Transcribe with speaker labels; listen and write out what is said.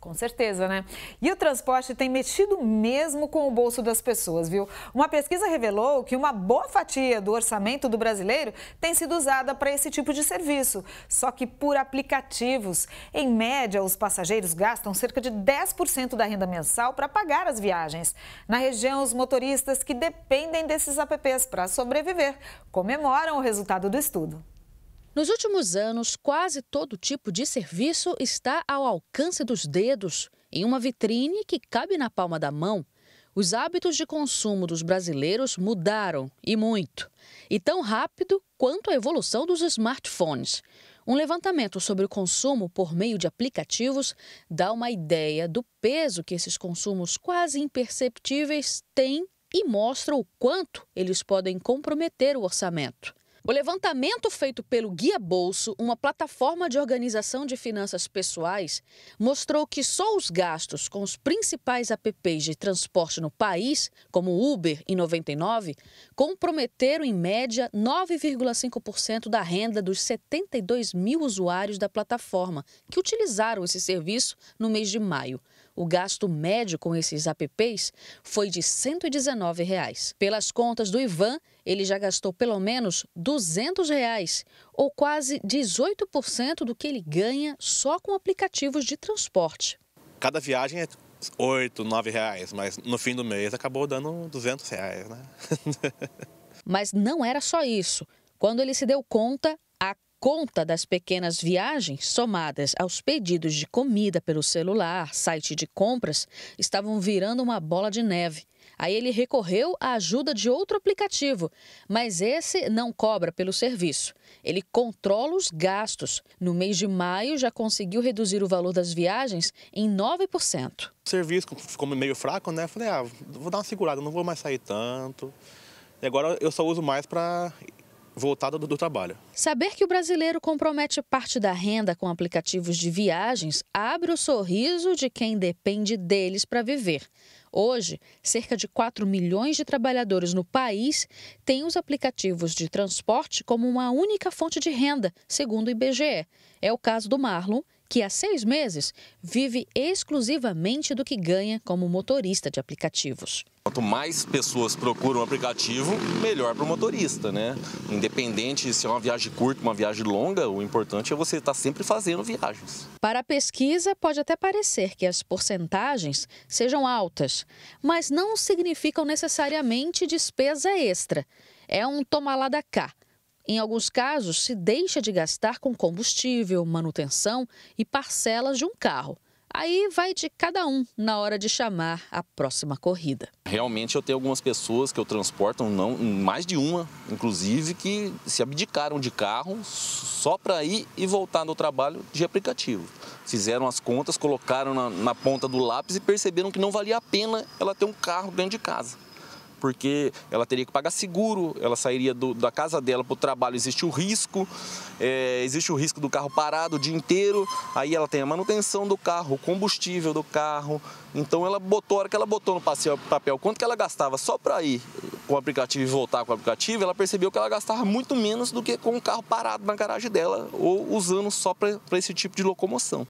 Speaker 1: Com certeza, né? E o transporte tem mexido mesmo com o bolso das pessoas, viu? Uma pesquisa revelou que uma boa fatia do orçamento do brasileiro tem sido usada para esse tipo de serviço, só que por aplicativos. Em média, os passageiros gastam cerca de 10% da renda mensal para pagar as viagens. Na região, os motoristas que dependem desses apps para sobreviver comemoram o resultado do estudo. Nos últimos anos, quase todo tipo de serviço está ao alcance dos dedos, em uma vitrine que cabe na palma da mão. Os hábitos de consumo dos brasileiros mudaram e muito, e tão rápido quanto a evolução dos smartphones. Um levantamento sobre o consumo por meio de aplicativos dá uma ideia do peso que esses consumos quase imperceptíveis têm e mostra o quanto eles podem comprometer o orçamento. O levantamento feito pelo Guia Bolso, uma plataforma de organização de finanças pessoais, mostrou que só os gastos com os principais apps de transporte no país, como Uber e 99, comprometeram em média 9,5% da renda dos 72 mil usuários da plataforma que utilizaram esse serviço no mês de maio o gasto médio com esses apps foi de R$ 119,00. Reais. Pelas contas do Ivan, ele já gastou pelo menos R$ reais, ou quase 18% do que ele ganha só com aplicativos de transporte.
Speaker 2: Cada viagem é 8, 9 reais, mas no fim do mês acabou dando R$ reais, né?
Speaker 1: mas não era só isso. Quando ele se deu conta, conta das pequenas viagens, somadas aos pedidos de comida pelo celular, site de compras, estavam virando uma bola de neve. Aí ele recorreu à ajuda de outro aplicativo, mas esse não cobra pelo serviço. Ele controla os gastos. No mês de maio já conseguiu reduzir o valor das viagens em 9%.
Speaker 2: O serviço ficou meio fraco, né? Falei, ah, vou dar uma segurada, não vou mais sair tanto. E agora eu só uso mais para voltada do, do trabalho.
Speaker 1: Saber que o brasileiro compromete parte da renda com aplicativos de viagens abre o sorriso de quem depende deles para viver. Hoje, cerca de 4 milhões de trabalhadores no país têm os aplicativos de transporte como uma única fonte de renda, segundo o IBGE. É o caso do Marlon, que há seis meses vive exclusivamente do que ganha como motorista de aplicativos.
Speaker 2: Quanto mais pessoas procuram um aplicativo, melhor para o motorista, né? Independente se é uma viagem curta, ou uma viagem longa, o importante é você estar tá sempre fazendo viagens.
Speaker 1: Para a pesquisa, pode até parecer que as porcentagens sejam altas, mas não significam necessariamente despesa extra. É um toma cá. Em alguns casos, se deixa de gastar com combustível, manutenção e parcelas de um carro. Aí vai de cada um na hora de chamar a próxima corrida.
Speaker 2: Realmente eu tenho algumas pessoas que eu transporto, não, mais de uma, inclusive, que se abdicaram de carro só para ir e voltar no trabalho de aplicativo. Fizeram as contas, colocaram na, na ponta do lápis e perceberam que não valia a pena ela ter um carro dentro de casa porque ela teria que pagar seguro, ela sairia do, da casa dela para o trabalho, existe o risco, é, existe o risco do carro parado o dia inteiro, aí ela tem a manutenção do carro, o combustível do carro, então ela botou, a hora que ela botou no papel quanto que ela gastava só para ir com o aplicativo e voltar com o aplicativo, ela percebeu que ela gastava muito menos do que com o carro parado na garagem dela ou usando só para esse tipo de locomoção.